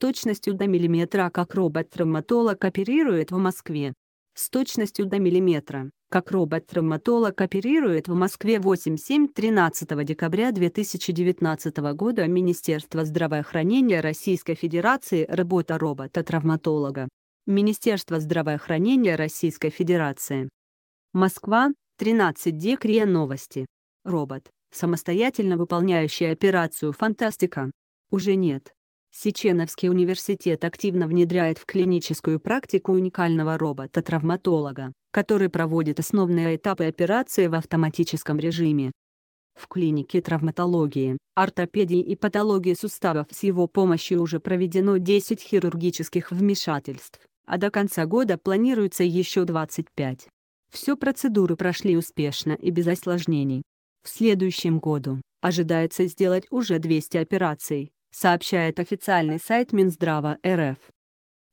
точностью до миллиметра, как робот-травматолог оперирует в Москве. С точностью до миллиметра, как робот-травматолог оперирует в Москве 8-7 13 декабря 2019 года Министерство здравоохранения Российской Федерации «Работа робота-травматолога». Министерство здравоохранения Российской Федерации. Москва, 13 дек Новости. Робот, самостоятельно выполняющий операцию «Фантастика». Уже нет. Сеченовский университет активно внедряет в клиническую практику уникального робота-травматолога, который проводит основные этапы операции в автоматическом режиме. В клинике травматологии, ортопедии и патологии суставов с его помощью уже проведено 10 хирургических вмешательств, а до конца года планируется еще 25. Все процедуры прошли успешно и без осложнений. В следующем году ожидается сделать уже 200 операций, сообщает официальный сайт Минздрава РФ.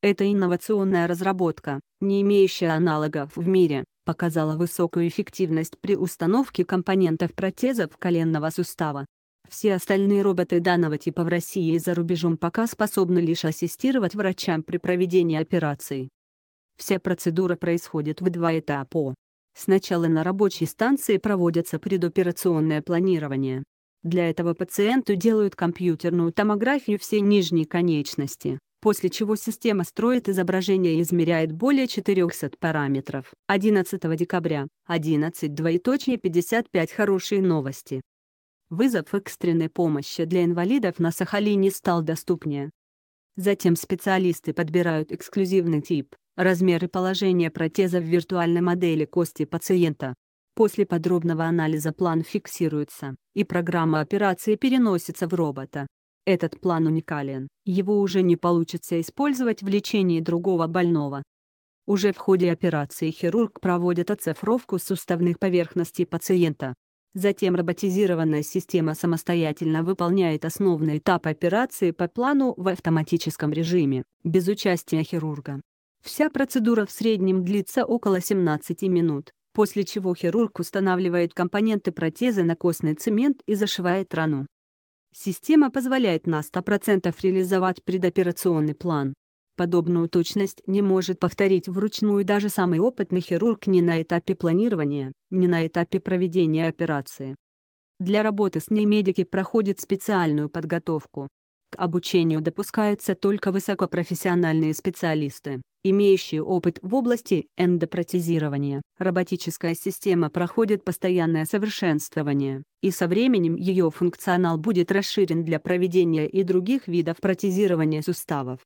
Эта инновационная разработка, не имеющая аналогов в мире, показала высокую эффективность при установке компонентов протезов коленного сустава. Все остальные роботы данного типа в России и за рубежом пока способны лишь ассистировать врачам при проведении операций. Вся процедура происходит в два этапа. Сначала на рабочей станции проводится предоперационное планирование, для этого пациенту делают компьютерную томографию всей нижней конечности, после чего система строит изображение и измеряет более 400 параметров. 11 декабря, 11 55 хорошие новости. Вызов экстренной помощи для инвалидов на Сахалине стал доступнее. Затем специалисты подбирают эксклюзивный тип, размер и положение протеза в виртуальной модели кости пациента. После подробного анализа план фиксируется, и программа операции переносится в робота. Этот план уникален, его уже не получится использовать в лечении другого больного. Уже в ходе операции хирург проводит оцифровку суставных поверхностей пациента. Затем роботизированная система самостоятельно выполняет основный этап операции по плану в автоматическом режиме, без участия хирурга. Вся процедура в среднем длится около 17 минут после чего хирург устанавливает компоненты протеза на костный цемент и зашивает рану. Система позволяет на 100% реализовать предоперационный план. Подобную точность не может повторить вручную даже самый опытный хирург ни на этапе планирования, ни на этапе проведения операции. Для работы с ней медики проходят специальную подготовку. К обучению допускаются только высокопрофессиональные специалисты, имеющие опыт в области эндопротезирования. Роботическая система проходит постоянное совершенствование, и со временем ее функционал будет расширен для проведения и других видов протезирования суставов.